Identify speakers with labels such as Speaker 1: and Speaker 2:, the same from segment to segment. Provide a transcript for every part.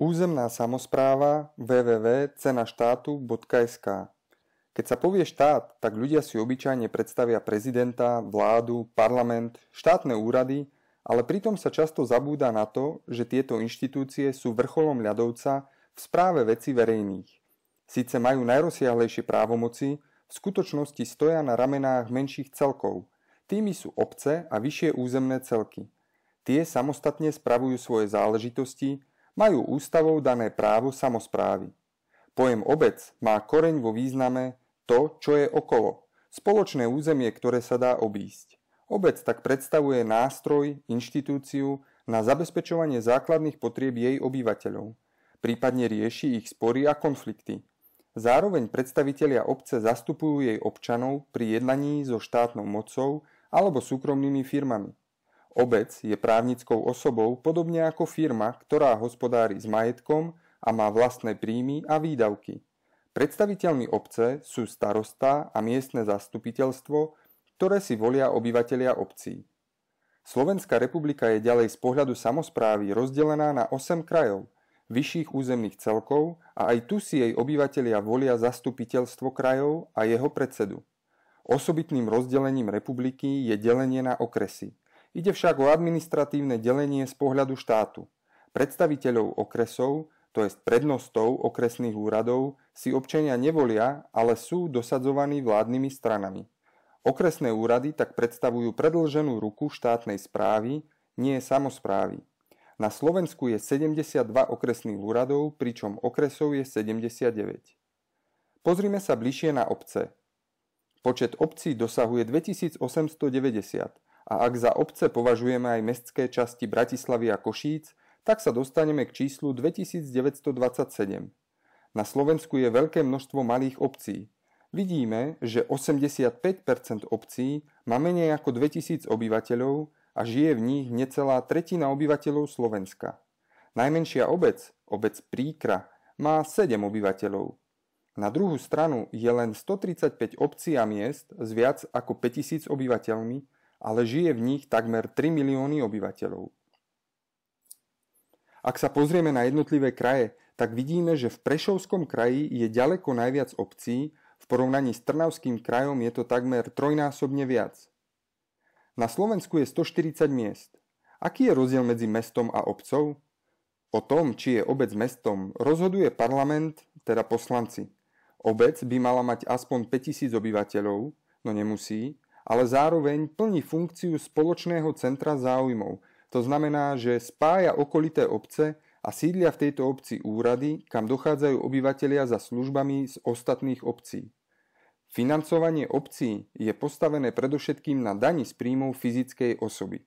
Speaker 1: Územná samozpráva www.cenaštátu.sk Keď sa povie štát, tak ľudia si obyčajne predstavia prezidenta, vládu, parlament, štátne úrady, ale pritom sa často zabúda na to, že tieto inštitúcie sú vrcholom ľadovca v správe veci verejných. Sice majú najrozsiahlejšie právomoci, v skutočnosti stoja na ramenách menších celkov. Tými sú obce a vyššie územné celky. Tie samostatne spravujú svoje záležitosti, majú ústavou dané právo samozprávy. Pojem obec má koreň vo význame to, čo je okolo, spoločné územie, ktoré sa dá obísť. Obec tak predstavuje nástroj, inštitúciu na zabezpečovanie základných potrieb jej obyvateľov, prípadne rieši ich spory a konflikty. Zároveň predstavitelia obce zastupujú jej občanov pri jednaní so štátnou mocou alebo súkromnými firmami. Obec je právnickou osobou podobne ako firma, ktorá hospodári s majetkom a má vlastné príjmy a výdavky. Predstaviteľmi obce sú starosta a miestne zastupiteľstvo, ktoré si volia obyvateľia obcí. Slovenská republika je ďalej z pohľadu samozprávy rozdelená na 8 krajov, vyšších územných celkov a aj tu si jej obyvateľia volia zastupiteľstvo krajov a jeho predsedu. Osobitným rozdelením republiky je delenie na okresy. Ide však o administratívne delenie z pohľadu štátu. Predstaviteľov okresov, to je prednostov okresných úradov, si občania nevolia, ale sú dosadzovaní vládnymi stranami. Okresné úrady tak predstavujú predlženú ruku štátnej správy, nie samozprávy. Na Slovensku je 72 okresných úradov, pričom okresov je 79. Pozrime sa bližšie na obce. Počet obcí dosahuje 2890, a ak za obce považujeme aj mestské časti Bratislavy a Košíc, tak sa dostaneme k číslu 2927. Na Slovensku je veľké množstvo malých obcí. Vidíme, že 85% obcí má menej ako 2000 obyvateľov a žije v nich necelá tretina obyvateľov Slovenska. Najmenšia obec, obec Príkra, má 7 obyvateľov. Na druhú stranu je len 135 obcí a miest s viac ako 5000 obyvateľmi, ale žije v nich takmer 3 milióny obyvateľov. Ak sa pozrieme na jednotlivé kraje, tak vidíme, že v Prešovskom kraji je ďaleko najviac obcí, v porovnaní s Trnavským krajom je to takmer trojnásobne viac. Na Slovensku je 140 miest. Aký je rozdiel medzi mestom a obcov? O tom, či je obec mestom, rozhoduje parlament, teda poslanci. Obec by mala mať aspoň 5000 obyvateľov, no nemusí, ale zároveň plní funkciu spoločného centra záujmov. To znamená, že spája okolité obce a sídlia v tejto obci úrady, kam dochádzajú obyvatelia za službami z ostatných obcí. Financovanie obcí je postavené predovšetkým na dani z príjmov fyzickej osoby.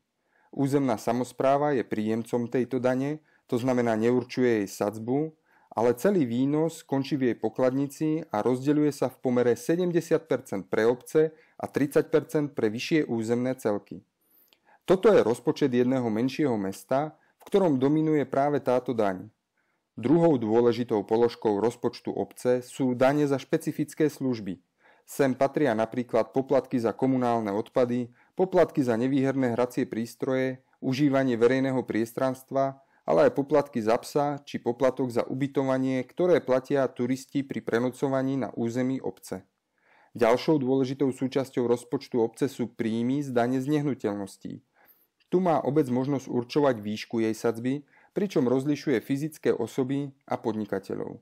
Speaker 1: Územná samozpráva je príjemcom tejto dane, to znamená neurčuje jej sadzbu, ale celý výnos končí v jej pokladnici a rozdeľuje sa v pomere 70% pre obce a 30% pre vyššie územné celky. Toto je rozpočet jedného menšieho mesta, v ktorom dominuje práve táto daň. Druhou dôležitou položkou rozpočtu obce sú dane za špecifické služby. Sem patria napríklad poplatky za komunálne odpady, poplatky za nevýherné hracie prístroje, užívanie verejného priestranstva, ale aj poplatky za psa či poplatok za ubytovanie, ktoré platia turisti pri prenocovaní na území obce. Ďalšou dôležitou súčasťou rozpočtu obce sú príjmy z dane z nehnuteľností. Tu má obec možnosť určovať výšku jej sadzby, pričom rozlišuje fyzické osoby a podnikateľov.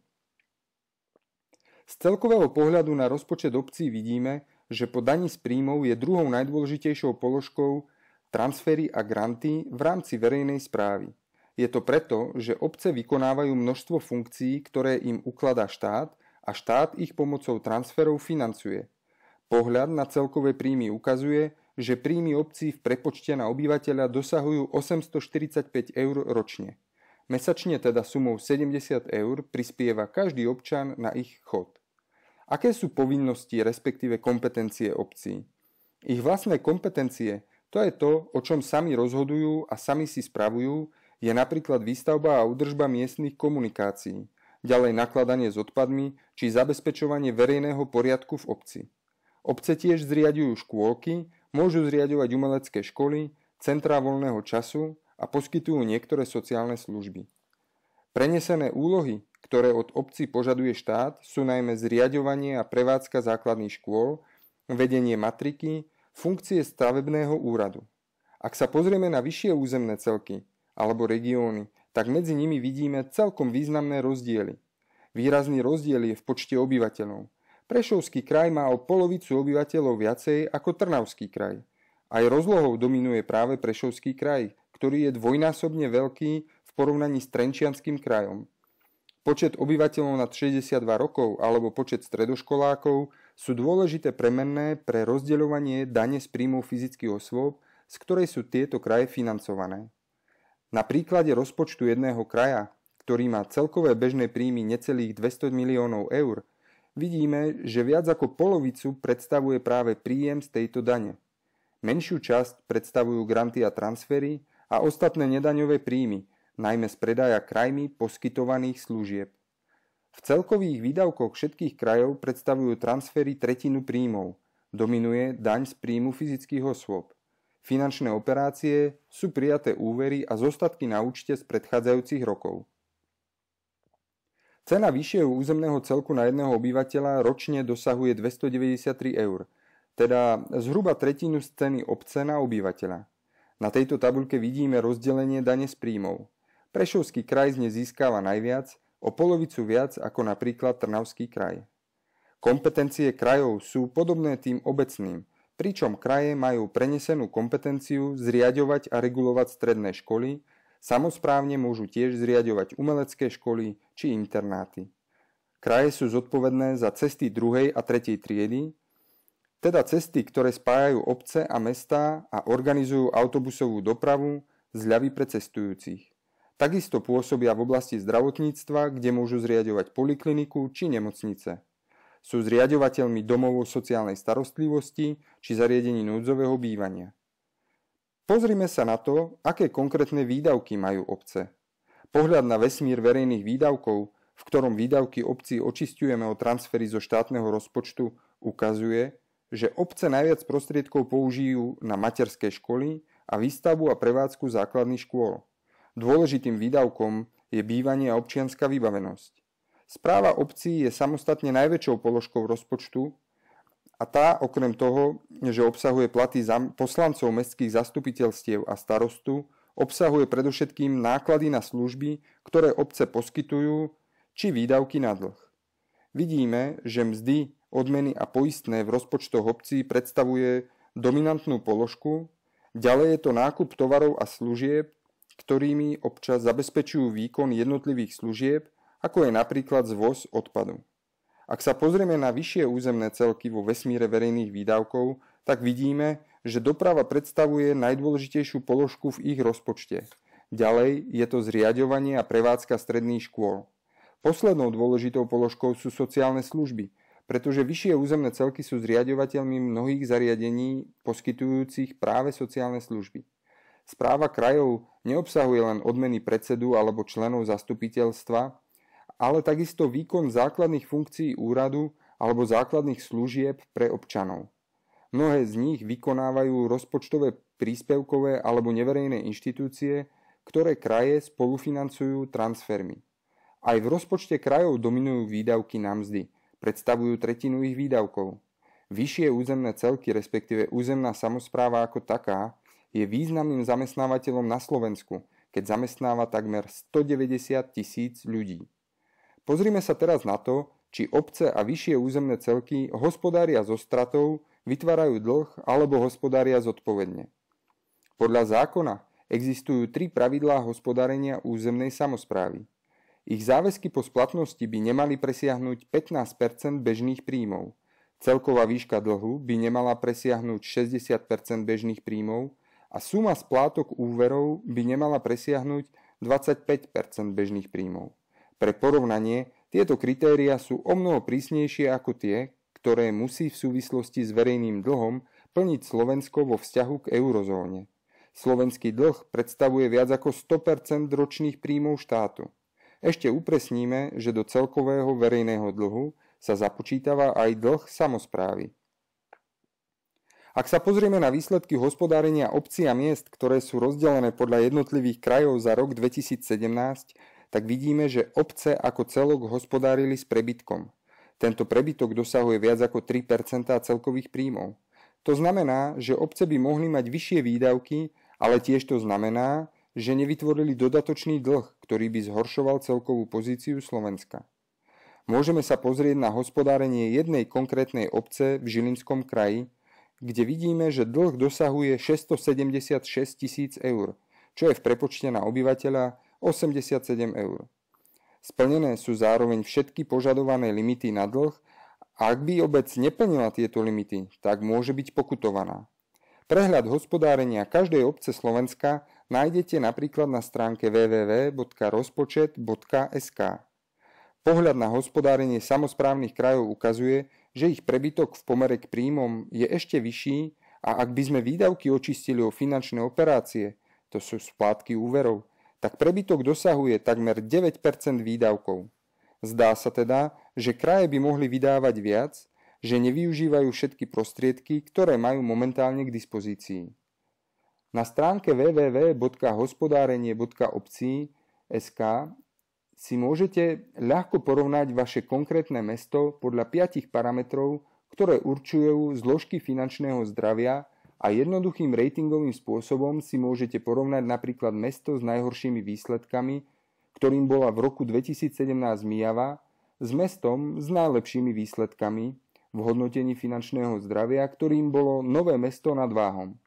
Speaker 1: Z celkového pohľadu na rozpočet obcí vidíme, že po daní z príjmov je druhou najdôležitejšou položkou transfery a granty v rámci verejnej správy – je to preto, že obce vykonávajú množstvo funkcií, ktoré im ukladá štát a štát ich pomocou transferov financuje. Pohľad na celkové príjmy ukazuje, že príjmy obcí v prepočte na obyvateľa dosahujú 845 eur ročne. Mesačne teda sumou 70 eur prispieva každý občan na ich chod. Aké sú povinnosti, respektíve kompetencie obcí? Ich vlastné kompetencie to je to, o čom sami rozhodujú a sami si spravujú je napríklad výstavba a udržba miestnych komunikácií, ďalej nakladanie s odpadmi či zabezpečovanie verejného poriadku v obci. Obce tiež zriadujú škôlky, môžu zriadovať umelecké školy, centrá voľného času a poskytujú niektoré sociálne služby. Prenesené úlohy, ktoré od obci požaduje štát, sú najmä zriadovanie a prevádzka základných škôl, vedenie matriky, funkcie stavebného úradu. Ak sa pozrieme na vyššie územné celky, alebo regióny, tak medzi nimi vidíme celkom významné rozdiely. Výrazný rozdiel je v počte obyvateľov. Prešovský kraj má o polovicu obyvateľov viacej ako Trnavský kraj. Aj rozlohou dominuje práve Prešovský kraj, ktorý je dvojnásobne veľký v porovnaní s Trenčianským krajom. Počet obyvateľov nad 62 rokov alebo počet stredoškolákov sú dôležité premenné pre rozdeľovanie dane z príjmov fyzických osôb, z ktorej sú tieto kraje financované. Na príklade rozpočtu jedného kraja, ktorý má celkové bežné príjmy necelých 200 miliónov eur, vidíme, že viac ako polovicu predstavuje práve príjem z tejto dane. Menšiu časť predstavujú granty a transfery a ostatné nedaňové príjmy, najmä z predaja krajmi poskytovaných služieb. V celkových výdavkoch všetkých krajov predstavujú transfery tretinu príjmov, dominuje daň z príjmu fyzických osôb. Finančné operácie sú prijaté úvery a zostatky na účte z predchádzajúcich rokov. Cena vyššieho územného celku na jedného obyvateľa ročne dosahuje 293 eur, teda zhruba tretinu z ceny obce na obyvateľa. Na tejto tabuľke vidíme rozdelenie dane z príjmov. Prešovský kraj z nej získava najviac, o polovicu viac ako napríklad Trnavský kraj. Kompetencie krajov sú podobné tým obecným, pričom kraje majú prenesenú kompetenciu zriadovať a regulovať stredné školy, samozprávne môžu tiež zriadovať umelecké školy či internáty. Kraje sú zodpovedné za cesty 2. a tretej triedy, teda cesty, ktoré spájajú obce a mestá a organizujú autobusovú dopravu, zľavy pre cestujúcich. Takisto pôsobia v oblasti zdravotníctva, kde môžu zriadovať polikliniku či nemocnice. Sú zriadovateľmi domov sociálnej starostlivosti či zariadení núdzového bývania. Pozrime sa na to, aké konkrétne výdavky majú obce. Pohľad na vesmír verejných výdavkov, v ktorom výdavky obcí očistujeme o transfery zo štátneho rozpočtu, ukazuje, že obce najviac prostriedkov použijú na materské školy a výstavbu a prevádzku základných škôl. Dôležitým výdavkom je bývanie a občianská vybavenosť. Správa obcí je samostatne najväčšou položkou rozpočtu a tá okrem toho, že obsahuje platy poslancov mestských zastupiteľstiev a starostu, obsahuje predovšetkým náklady na služby, ktoré obce poskytujú, či výdavky na dlh. Vidíme, že mzdy, odmeny a poistné v rozpočtoch obcí predstavuje dominantnú položku, ďalej je to nákup tovarov a služieb, ktorými občas zabezpečujú výkon jednotlivých služieb ako je napríklad zvoz odpadu. Ak sa pozrieme na vyššie územné celky vo vesmíre verejných výdavkov, tak vidíme, že doprava predstavuje najdôležitejšiu položku v ich rozpočte. Ďalej je to zriadovanie a prevádzka stredných škôl. Poslednou dôležitou položkou sú sociálne služby, pretože vyššie územné celky sú zriadovateľmi mnohých zariadení poskytujúcich práve sociálne služby. Správa krajov neobsahuje len odmeny predsedu alebo členov zastupiteľstva, ale takisto výkon základných funkcií úradu alebo základných služieb pre občanov. Mnohé z nich vykonávajú rozpočtové príspevkové alebo neverejné inštitúcie, ktoré kraje spolufinancujú transfermi. Aj v rozpočte krajov dominujú výdavky na mzdy, predstavujú tretinu ich výdavkov. Vyššie územné celky, respektíve územná samozpráva ako taká, je významným zamestnávateľom na Slovensku, keď zamestnáva takmer 190 tisíc ľudí. Pozrime sa teraz na to, či obce a vyššie územné celky hospodária so stratou, vytvárajú dlh alebo hospodária zodpovedne. Podľa zákona existujú tri pravidlá hospodárenia územnej samozprávy. Ich záväzky po splatnosti by nemali presiahnuť 15 bežných príjmov. Celková výška dlhu by nemala presiahnuť 60 bežných príjmov a suma splátok úverov by nemala presiahnuť 25 bežných príjmov. Pre porovnanie, tieto kritéria sú o mnoho prísnejšie ako tie, ktoré musí v súvislosti s verejným dlhom plniť Slovensko vo vzťahu k eurozóne. Slovenský dlh predstavuje viac ako 100% ročných príjmov štátu. Ešte upresníme, že do celkového verejného dlhu sa započítava aj dlh samozprávy. Ak sa pozrieme na výsledky hospodárenia obcí a miest, ktoré sú rozdelené podľa jednotlivých krajov za rok 2017, tak vidíme, že obce ako celok hospodárili s prebytkom. Tento prebytok dosahuje viac ako 3 celkových príjmov. To znamená, že obce by mohli mať vyššie výdavky, ale tiež to znamená, že nevytvorili dodatočný dlh, ktorý by zhoršoval celkovú pozíciu Slovenska. Môžeme sa pozrieť na hospodárenie jednej konkrétnej obce v Žilinskom kraji, kde vidíme, že dlh dosahuje 676 tisíc eur, čo je v prepočte na obyvateľa 87 eur. Splnené sú zároveň všetky požadované limity na dlh a ak by obec neplnila tieto limity, tak môže byť pokutovaná. Prehľad hospodárenia každej obce Slovenska nájdete napríklad na stránke www.rozpočet.sk. Pohľad na hospodárenie samozprávnych krajov ukazuje, že ich prebytok v pomere k príjmom je ešte vyšší a ak by sme výdavky očistili o finančné operácie, to sú splátky úverov, tak prebytok dosahuje takmer 9 výdavkov. Zdá sa teda, že kraje by mohli vydávať viac, že nevyužívajú všetky prostriedky, ktoré majú momentálne k dispozícii. Na stránke www.hospodárenie.obcí.sk si môžete ľahko porovnať vaše konkrétne mesto podľa piatich parametrov, ktoré určujú zložky finančného zdravia a jednoduchým ratingovým spôsobom si môžete porovnať napríklad mesto s najhoršími výsledkami, ktorým bola v roku 2017 Mijava, s mestom s najlepšími výsledkami v hodnotení finančného zdravia, ktorým bolo Nové mesto nad Váhom.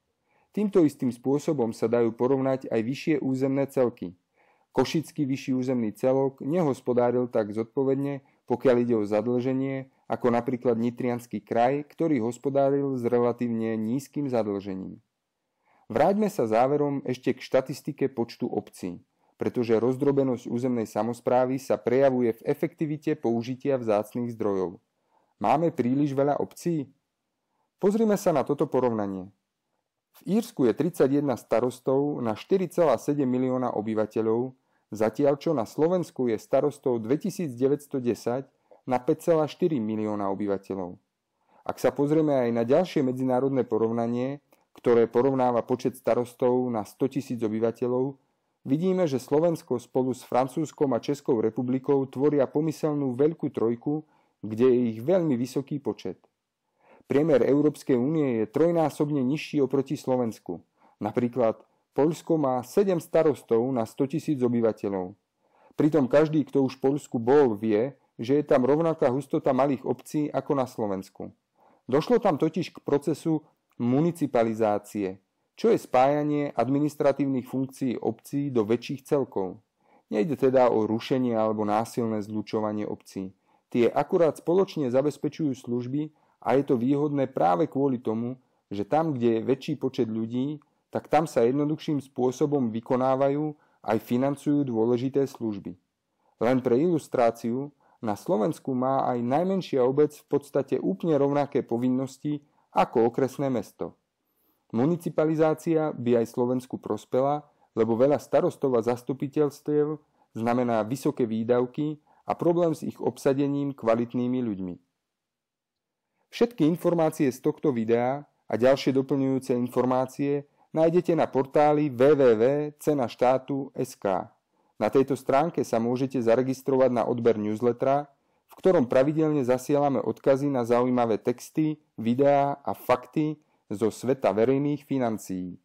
Speaker 1: Týmto istým spôsobom sa dajú porovnať aj vyššie územné celky. Košický vyšší územný celok nehospodáril tak zodpovedne, pokiaľ ide o zadlženie, ako napríklad Nitrianský kraj, ktorý hospodáril s relatívne nízkym zadlžením. Vráťme sa záverom ešte k štatistike počtu obcí, pretože rozdrobenosť územnej samozprávy sa prejavuje v efektivite použitia vzácných zdrojov. Máme príliš veľa obcí? Pozrime sa na toto porovnanie. V Írsku je 31 starostov na 4,7 milióna obyvateľov, zatiaľ čo na Slovensku je starostov 2910 na 5,4 milióna obyvateľov. Ak sa pozrieme aj na ďalšie medzinárodné porovnanie, ktoré porovnáva počet starostov na 100 tisíc obyvateľov, vidíme, že Slovensko spolu s Francúzskom a Českou republikou tvoria pomyselnú veľkú trojku, kde je ich veľmi vysoký počet. Priemer Európskej únie je trojnásobne nižší oproti Slovensku. Napríklad Poľsko má 7 starostov na 100 tisíc obyvateľov. Pritom každý, kto už v Poľsku bol, vie, že je tam rovnaká hustota malých obcí ako na Slovensku. Došlo tam totiž k procesu municipalizácie, čo je spájanie administratívnych funkcií obcí do väčších celkov. Nejde teda o rušenie alebo násilné zlučovanie obcí. Tie akurát spoločne zabezpečujú služby a je to výhodné práve kvôli tomu, že tam, kde je väčší počet ľudí, tak tam sa jednoduchším spôsobom vykonávajú aj financujú dôležité služby. Len pre ilustráciu, na Slovensku má aj najmenšia obec v podstate úplne rovnaké povinnosti ako okresné mesto. Municipalizácia by aj Slovensku prospela, lebo veľa starostov a zastupiteľstiev znamená vysoké výdavky a problém s ich obsadením kvalitnými ľuďmi. Všetky informácie z tohto videa a ďalšie doplňujúce informácie nájdete na portáli www.cenaštátu.sk. Na tejto stránke sa môžete zaregistrovať na odber newslettera, v ktorom pravidelne zasielame odkazy na zaujímavé texty, videá a fakty zo sveta verejných financií.